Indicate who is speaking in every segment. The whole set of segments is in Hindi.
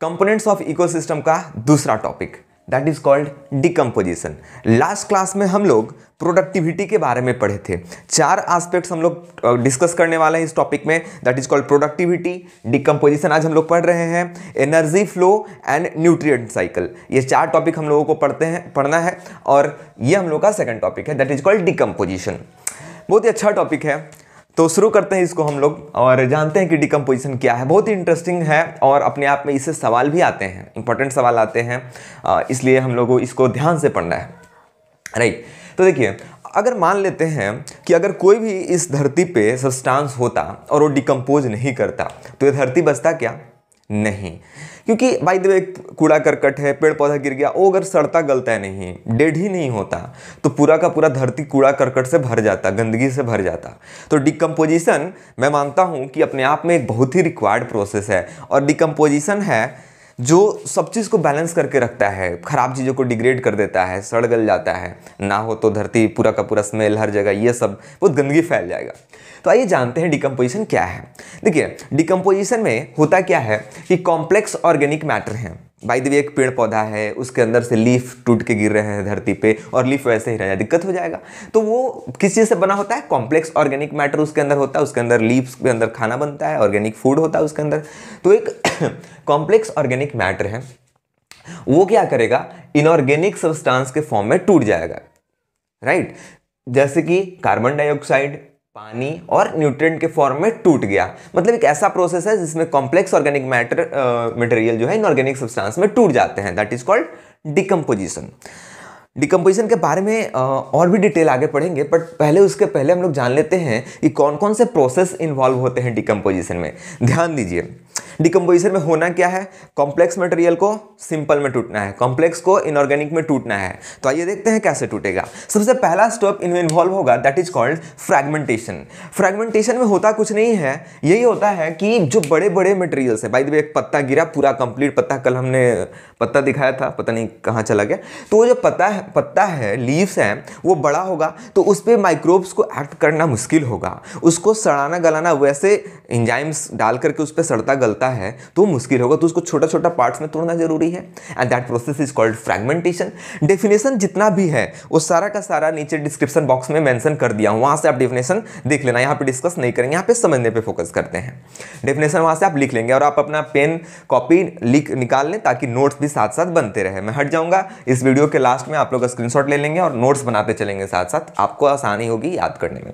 Speaker 1: कंपोनेंट्स ऑफ इकोसिस्टम का दूसरा topic that is called decomposition last class में हम लोग प्रोडक्टिविटी के बारे में पढ़े थे चार एस्पेक्ट्स हम लोग डिस्कस करने वाले हैं इस टॉपिक में that is called productivity decomposition आज हम लोग पढ़ रहे हैं energy flow and nutrient cycle ये चार टॉपिक हम लोगों को पढ़ते हैं पढ़ना है और ये हम लोग का सेकेंड टॉपिक है दैट इज कॉल्ड डिकम्पोजिशन बहुत ही अच्छा टॉपिक है तो शुरू करते हैं इसको हम लोग और जानते हैं कि डिकम्पोजिशन क्या है बहुत ही इंटरेस्टिंग है और अपने आप में इससे सवाल भी आते हैं इंपॉर्टेंट सवाल आते हैं इसलिए हम लोगों इसको ध्यान से पढ़ना है राइट तो देखिए अगर मान लेते हैं कि अगर कोई भी इस धरती पे सब्सटेंस होता और वो डिकम्पोज नहीं करता तो ये धरती बचता क्या नहीं क्योंकि भाई देखो एक कूड़ा करकट है पेड़ पौधा गिर गया वो अगर सड़ता गलता है नहीं डेड ही नहीं होता तो पूरा का पूरा धरती कूड़ा करकट से भर जाता गंदगी से भर जाता तो डिकम्पोजिशन मैं मानता हूँ कि अपने आप में एक बहुत ही रिक्वायर्ड प्रोसेस है और डिकम्पोजिशन है जो सब चीज़ को बैलेंस करके रखता है ख़राब चीज़ों को डिग्रेड कर देता है सड़ गल जाता है ना हो तो धरती पूरा का पूरा स्मेल हर जगह ये सब बहुत गंदगी फैल जाएगा तो आइए जानते हैं डिकम्पोजिशन क्या है देखिए डिकम्पोजिशन में होता क्या है कि कॉम्प्लेक्स ऑर्गेनिक मैटर हैं बाई दी एक पेड़ पौधा है उसके अंदर से लीफ टूट के गिर रहे हैं धरती पे और लीफ वैसे ही रह जाए दिक्कत हो जाएगा तो वो किस चीज़ से बना होता है कॉम्प्लेक्स ऑर्गेनिक मैटर उसके अंदर होता है उसके अंदर लीव्स के अंदर खाना बनता है ऑर्गेनिक फूड होता है उसके अंदर तो एक कॉम्प्लेक्स ऑर्गेनिक मैटर है वो क्या करेगा इनऑर्गेनिक सबस्टांस के फॉर्म में टूट जाएगा राइट जैसे कि कार्बन डाइऑक्साइड पानी और न्यूट्रिएंट के फॉर्म में टूट गया मतलब एक ऐसा प्रोसेस है जिसमें कॉम्प्लेक्स ऑर्गेनिक मैटर मटेरियल जो है इनऑर्गेनिक सब्सटेंस में टूट जाते हैं that is called decomposition decomposition के बारे में और भी डिटेल आगे पढ़ेंगे बट पहले उसके पहले हम लोग जान लेते हैं कि कौन कौन से प्रोसेस इन्वॉल्व होते हैं डिकम्पोजिशन में ध्यान दीजिए डिकम्पोजिशन में होना क्या है कॉम्प्लेक्स मटेरियल को सिंपल में टूटना है कॉम्प्लेक्स को इनऑर्गेनिक में टूटना है तो आइए देखते हैं कैसे टूटेगा सबसे पहला स्टेप इनमें इन्वॉल्व होगा that is called fragmentation fragmentation में होता कुछ नहीं है यही होता है कि जो बड़े बड़े मटेरियल्स है भाई एक पत्ता गिरा पूरा कंप्लीट पत्ता कल हमने पत्ता दिखाया था पता नहीं कहाँ चला गया तो वो जो पत्ता है पत्ता है लीव्स हैं वो बड़ा होगा तो उस पर माइक्रोब्स को एक्ट करना मुश्किल होगा उसको सड़ाना गलाना वैसे इंजाइम्स डाल करके उस पर सड़ता निकलता है तो मुश्किल होगा तो उसको छोटा छोटा पार्ट्स में तोड़ना जरूरी है and that process is called fragmentation definition जितना भी है वो सारा का सारा नीचे डिस्क्रिप्शन बॉक्स में मैंशन कर दिया हूँ वहाँ से आप डेफिनेशन देख लेना यहाँ पर डिस्कस नहीं करेंगे यहाँ पर समझने पर फोकस करते हैं डेफिनेशन वहाँ से आप लिख लेंगे और आप अपना पेन कॉपी लिख निकाल लें ताकि नोट्स भी साथ साथ बनते रहे मैं हट जाऊँगा इस वीडियो के लास्ट में आप लोग स्क्रीनशॉट ले लेंगे और नोट्स बनाते चलेंगे साथ साथ आपको आसानी होगी याद करने में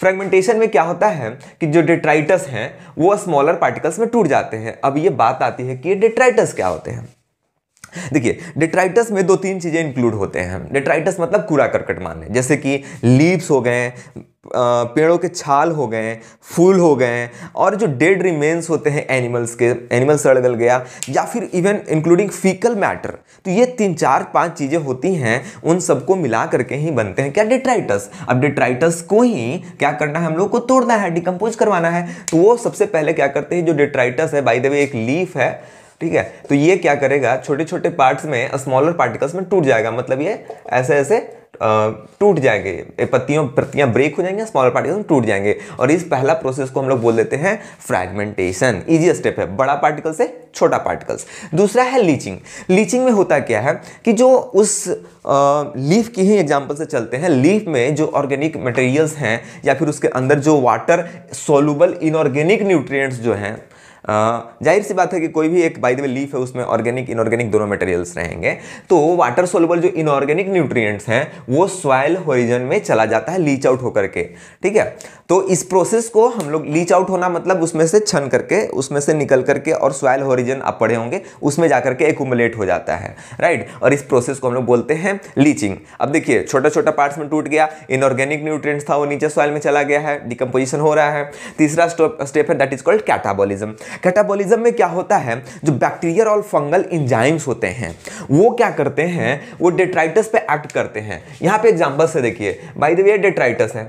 Speaker 1: फ्रेगमेंटेशन में क्या होता है कि जो डिट्राइटस हैं वो स्मॉलर पार्टिकल्स में टूट जाते हैं अब ये बात आती है कि डिट्राइटस क्या होते हैं देखिए डिट्राइटस में दो तीन चीज़ें इंक्लूड होते हैं डिट्राइटस मतलब कूड़ा करकट मानने जैसे कि लीव्स हो गए पेड़ों के छाल हो गए फूल हो गए और जो डेड रिमेन्स होते हैं एनिमल्स के एनिमल गल गया या फिर इवन इंक्लूडिंग फीकल मैटर तो ये तीन चार पांच चीज़ें होती हैं उन सबको मिला करके ही बनते हैं क्या डिट्राइटस अब डिट्राइटस को ही क्या करना है हम लोग को तोड़ना है डिकम्पोज करवाना है तो वो सबसे पहले क्या करते हैं जो डिट्राइटस है बाई द वे एक लीफ है ठीक है तो ये क्या करेगा छोटे छोटे पार्ट्स में स्मॉलर पार्टिकल्स में टूट जाएगा मतलब ये ऐसे ऐसे टूट जाएंगे पत्तियों पत्तियां ब्रेक हो जाएंगी स्मॉलर पार्टिकल्स में टूट जाएंगे और इस पहला प्रोसेस को हम लोग बोल देते हैं फ्रैगमेंटेशन इजी स्टेप है बड़ा पार्टिकल से छोटा पार्टिकल्स दूसरा है लीचिंग लीचिंग में होता क्या है कि जो उस लीफ की ही एग्जाम्पल से चलते हैं लीफ में जो ऑर्गेनिक मटेरियल्स हैं या फिर उसके अंदर जो वाटर सोलूबल इनऑर्गेनिक न्यूट्रिएंट्स जो हैं जाहिर सी बात है कि कोई भी एक बाई द वे लीफ है उसमें ऑर्गेनिक इनऑर्गेनिक दोनों मटेरियल्स रहेंगे तो वाटर सोलबल जो इनऑर्गेनिक न्यूट्रिएंट्स हैं वो सॉयल होरिजन में चला जाता है लीच आउट होकर के ठीक है तो इस प्रोसेस को हम लोग लीच आउट होना मतलब उसमें से छन करके उसमें से निकल करके और सॉयल होरिजन आप पड़े होंगे उसमें जाकर के एकुमुलेट हो जाता है राइट और इस प्रोसेस को हम लोग बोलते हैं लीचिंग अब देखिए छोटा छोटा पार्ट्स में टूट गया इनऑर्गेनिक न्यूट्रिएंट्स था वो नीचे सॉयल में चला गया है डिकम्पोजिशन हो रहा है तीसरा स्टेप है that is called catabolism catabolism में क्या होता है जो बैक्टीरियल और फंगल इंजाइम्स होते हैं वो क्या करते हैं वो डेट्राइटस पे एक्ट करते हैं यहाँ पे एग्जाम्पल से देखिए बाई द वे डेट्राइटस है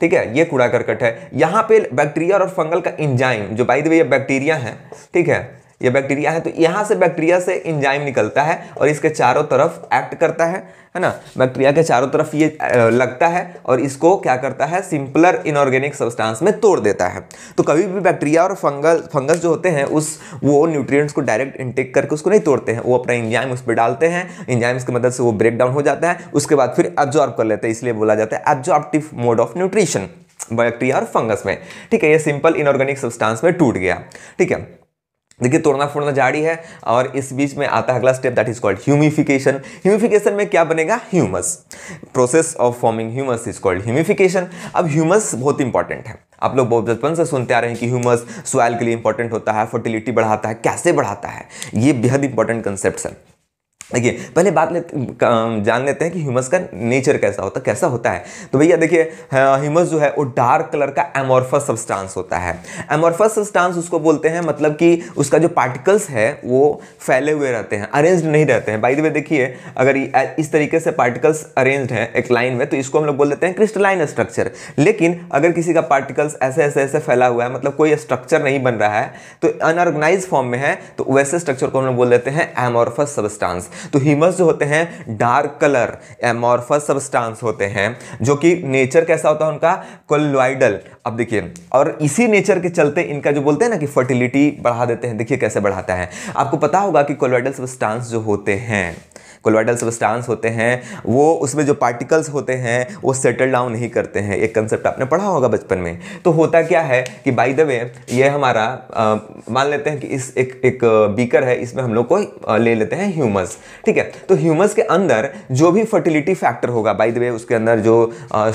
Speaker 1: ठीक है ये कूड़ा करकट है यहाँ पे बैक्टीरिया और फंगल का इंजाइम जो बाई द वे ये बैक्टीरिया है ठीक है ये बैक्टीरिया है तो यहाँ से बैक्टीरिया से इंजाइम निकलता है और इसके चारों तरफ एक्ट करता है है ना बैक्टीरिया के चारों तरफ ये लगता है और इसको क्या करता है सिंपलर इनऑर्गेनिक सब्सटेंस में तोड़ देता है तो कभी भी बैक्टीरिया और फंगल फंगस जो होते हैं उस वो न्यूट्रिएंट्स को डायरेक्ट इंटेक करके उसको नहीं तोड़ते हैं वो अपना इंजाइम उस पर डालते हैं इंजाइम्स की मदद से वो ब्रेक डाउन हो जाता है उसके बाद फिर एब्जॉर्ब कर लेते हैं इसलिए बोला जाता है absorptive mode of nutrition bacteria और फंगस में ठीक है ये सिंपल इनऑर्गेनिक सब्सटेंस में टूट गया ठीक है देखिए तोड़ना फोड़ना जारी है और इस बीच में आता है अगला step that is called humification humification में क्या बनेगा humus process of forming humus is called humification अब ह्यूमस बहुत इंपॉर्टेंट है आप लोग बहुत बचपन से सुनते आ रहे हैं कि ह्यूमस सोयल के लिए इंपॉर्टेंट होता है फर्टिलिटी बढ़ाता है कैसे बढ़ाता है ये बेहद इंपॉर्टेंट कंसेप्ट है देखिए पहले बात ले जान लेते हैं कि ह्यूमस का नेचर कैसा होता है कैसा होता है तो भैया देखिए ह्यूमस जो है वो डार्क कलर का एमोर्फस सब्सटेंस होता है एमोर्फस सब्सटेंस उसको बोलते हैं मतलब कि उसका जो पार्टिकल्स है वो फैले हुए रहते हैं अरेंज नहीं रहते हैं बाई द वे देखिए अगर इस तरीके से पार्टिकल्स अरेंज्ड हैं एक लाइन में तो इसको हम लोग बोल देते हैं क्रिस्टलाइन स्ट्रक्चर लेकिन अगर किसी का पार्टिकल्स ऐसे ऐसे ऐसे फैला हुआ है मतलब कोई स्ट्रक्चर नहीं बन रहा है तो अनऑर्गेनाइज फॉर्म में है तो वैसे स्ट्रक्चर को हम लोग बोल देते हैं एमोर्फस सब्सटांस तो ह्यूमस जो होते हैं डार्क कलर एमोरफस सबस्टांस होते हैं जो कि नेचर कैसा होता है उनका कोलोइडल अब देखिए और इसी नेचर के चलते इनका जो बोलते हैं ना कि फर्टिलिटी बढ़ा देते हैं देखिए कैसे बढ़ाता है आपको पता होगा कि कोलोइडल सबस्टांस जो होते हैं कोलवाइडल सबस्टांस होते हैं वो उसमें जो पार्टिकल्स होते हैं वो सेटल डाउन नहीं करते हैं एक कंसेप्ट आपने पढ़ा होगा बचपन में तो होता क्या है कि बाय द वे ये हमारा मान लेते हैं कि इस एक एक बीकर है इसमें हम लोग को ले लेते हैं ह्यूमस ठीक है तो ह्यूमस के अंदर जो भी फर्टिलिटी फैक्टर होगा बाई द वे उसके अंदर जो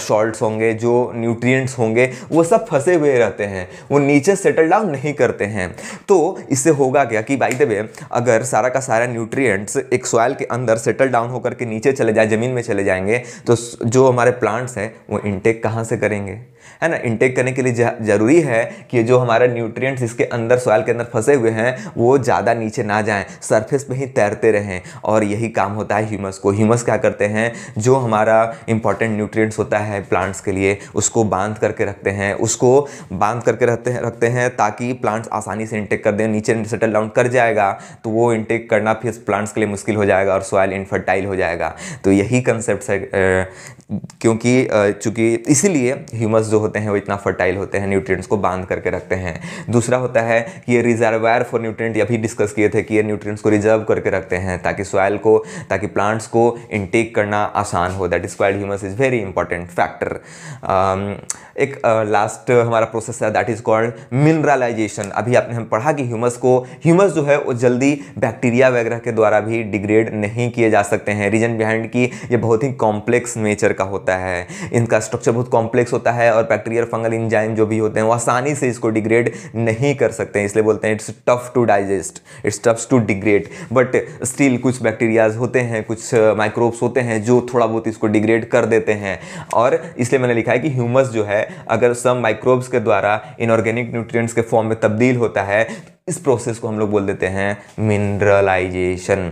Speaker 1: सॉल्ट्स होंगे जो न्यूट्रियट्स होंगे वो सब फंसे हुए रहते हैं वो नीचे सेटल डाउन नहीं करते हैं तो इससे होगा क्या कि बाई द वे अगर सारा का सारा न्यूट्रिएंट्स एक सॉयल के अंदर सेटल डाउन होकर के नीचे चले जाए ज़मीन में चले जाएंगे तो जो हमारे प्लांट्स हैं वो इनटेक कहाँ से करेंगे है ना इंटेक करने के लिए ज़रूरी है कि जो हमारा न्यूट्रिएंट्स इसके अंदर सॉयल के अंदर फंसे हुए हैं वो ज़्यादा नीचे ना जाएं सरफेस पे ही तैरते रहें और यही काम होता है ह्यूमस को ह्यूमस क्या करते हैं जो हमारा इंपॉर्टेंट न्यूट्रिएंट्स होता है प्लांट्स के लिए उसको बांध करके रखते हैं उसको बांध करके रखते हैं रखते हैं ताकि प्लांट्स आसानी से इंटेक कर दें नीचे सेटल डाउन कर जाएगा तो वो इंटेक करना फिर प्लांट्स के लिए मुश्किल हो जाएगा और सॉयल इनफर्टाइल हो जाएगा तो यही कंसेप्ट है क्योंकि चूँकि इसीलिए ह्यूमस जो होते हैं वो इतना फर्टाइल होते हैं न्यूट्रिएंट्स को बांध करके रखते हैं दूसरा होता है कि ये रिजर्वायर फॉर न्यूट्रिएंट ये भी डिस्कस किए थे कि ये न्यूट्रिएंट्स को रिजर्व करके रखते हैं ताकि सॉयल को ताकि प्लांट्स को इनटेक करना आसान हो that is wild humus is very important factor एक लास्ट uh, uh, हमारा प्रोसेस है दैट इज़ कॉल्ड मिनरलाइजेशन अभी आपने हम पढ़ा कि ह्यूमस को ह्यूमस जो है वो जल्दी बैक्टीरिया वगैरह के द्वारा भी डिग्रेड नहीं किए जा सकते हैं रीजन बिहाइंड की ये बहुत ही कॉम्प्लेक्स नेचर का होता है इनका स्ट्रक्चर बहुत कॉम्प्लेक्स होता है और और बैक्टीरियल फंगल इंजाइम जो भी होते हैं वो आसानी से इसको डिग्रेड नहीं कर सकते हैं इसलिए बोलते हैं it's tough to digest it's tough to degrade but still कुछ बैक्टीरियाज होते हैं कुछ माइक्रोब्स uh, होते हैं जो थोड़ा बहुत इसको डिग्रेड कर देते हैं और इसलिए मैंने लिखा है कि ह्यूमस जो है अगर सब माइक्रोब्स के द्वारा इनऑर्गेनिक न्यूट्रिएंट्स के फॉर्म में तब्दील होता है तो इस प्रोसेस को हम लोग बोल देते हैं मिनरलाइजेशन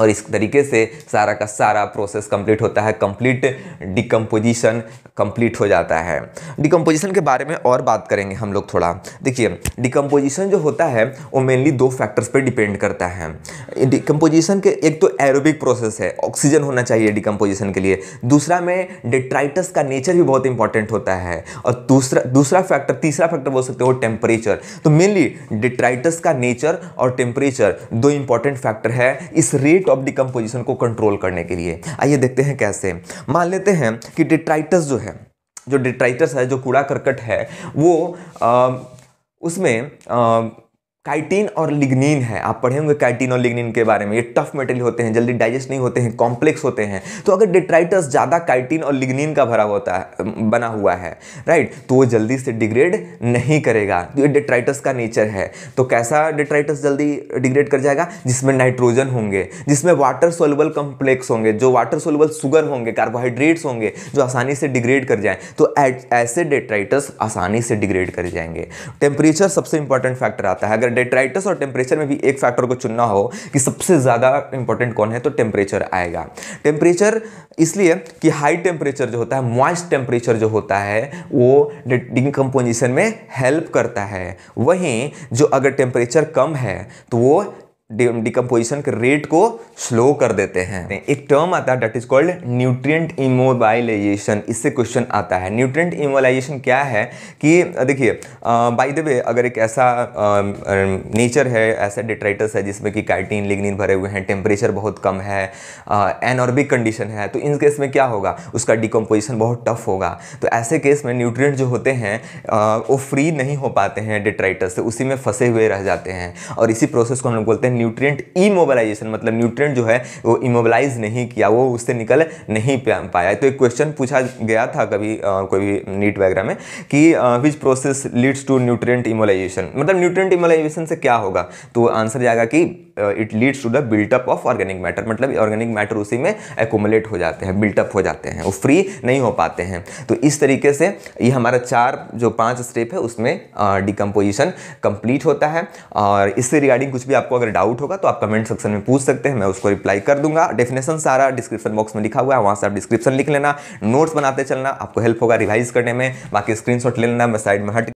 Speaker 1: और इस तरीके से सारा का सारा प्रोसेस कंप्लीट होता है कंप्लीट डिकम्पोजिशन कंप्लीट हो जाता है डिकम्पोजिशन के बारे में और बात करेंगे हम लोग थोड़ा देखिए डिकम्पोजिशन जो होता है वो मेनली दो फैक्टर्स पर डिपेंड करता है डिकम्पोजिशन के एक तो एरोबिक प्रोसेस है ऑक्सीजन होना चाहिए डिकम्पोजिशन के लिए दूसरा में डिट्राइटस का नेचर भी बहुत इंपॉर्टेंट होता है और दूसरा दूसरा फैक्टर तीसरा फैक्टर बोल सकते हो टेम्परेचर तो मेनली डिट्राइटस का नेचर और टेम्परेचर दो इंपॉर्टेंट फैक्टर है इस रेट स्टेट ऑफ डिकम्पोजिशन को कंट्रोल करने के लिए आइए देखते हैं कैसे मान लेते हैं कि डिट्राइटस जो है जो डिट्राइटस है जो कूड़ा करकट है वो आ, उसमें आ, काइटीन और लिग्निन है आप पढ़े होंगे काइटीन और लिग्निन के बारे में ये टफ मेटेरियल होते हैं जल्दी डाइजेस्ट नहीं होते हैं कॉम्प्लेक्स होते हैं तो अगर डिट्राइटस ज़्यादा काइटीन और लिग्निन का भरा होता है बना हुआ है राइट तो वो जल्दी से डिग्रेड नहीं करेगा तो ये डिट्राइटस का नेचर है तो कैसा डिट्राइटस जल्दी डिग्रेड कर जाएगा जिसमें नाइट्रोजन होंगे जिसमें वाटर सोलबल कॉम्प्लेक्स होंगे जो वाटर सोलबल शुगर होंगे कार्बोहाइड्रेट्स होंगे जो आसानी से डिग्रेड कर जाएँ तो ऐसे डिट्राइटस आसानी से डिग्रेड कर जाएंगे टेम्परेचर सबसे इंपॉर्टेंट फैक्टर आता है अगर डेट्राइटस और टेम्परेचर में भी एक फैक्टर को चुनना हो कि सबसे ज़्यादा इंपॉर्टेंट कौन है तो टेम्परेचर आएगा टेम्परेचर इसलिए कि हाई टेम्परेचर जो होता है मॉइस्ट टेम्परेचर जो होता है वो डिकम्पोजिशन में हेल्प करता है वहीं जो अगर टेम्परेचर कम है तो वो डिकम्पोजिशन के रेट को स्लो कर देते हैं एक टर्म आता है that is called nutrient immobilisation इससे क्वेश्चन आता है न्यूट्रिएंट इमोबाइलाइजेशन क्या है कि देखिए बाय द वे अगर एक ऐसा नेचर है ऐसा डिट्राइटस है जिसमें कि काइटिन लिग्निन भरे हुए हैं टेम्परेचर बहुत कम है एनऑर्बिक कंडीशन है तो इन केस में क्या होगा उसका डिकम्पोजिशन बहुत टफ होगा तो ऐसे केस में न्यूट्रिएंट जो होते हैं वो फ्री नहीं हो पाते हैं डिट्राइटस से तो उसी में फंसे हुए रह जाते हैं और इसी प्रोसेस को हम लोग बोलते हैं न्यूट्रिएंट इमोबलाइजेशन मतलब न्यूट्रिएंट जो है वो इमोबलाइज नहीं किया वो उससे निकल नहीं पाया तो एक क्वेश्चन पूछा गया था कभी आ, कोई भी नीट वगैरह में कि which process leads to nutrient immobilisation मतलब न्यूट्रिएंट इमोलाइजेशन से क्या होगा तो आंसर जाएगा कि it leads to the built up of organic matter मतलब ऑर्गेनिक मैटर उसी में एकोमुलेट हो जाते हैं बिल्टअप हो जाते हैं वो फ्री नहीं हो पाते हैं तो इस तरीके से ये हमारा चार जो पांच स्टेप है उसमें डिकम्पोजिशन कंप्लीट होता है और इससे रिगार्डिंग कुछ भी आपको अगर डाउट होगा तो आप कमेंट सेक्शन में पूछ सकते हैं मैं उसको रिप्लाई कर दूंगा डेफिनेशन सारा डिस्क्रिप्शन बॉक्स में लिखा हुआ है वहाँ से आप डिस्क्रिप्शन लिख लेना नोट्स बनाते चलना आपको हेल्प होगा रिवाइज करने में बाकी स्क्रीन ले लेना मैं साइड में हट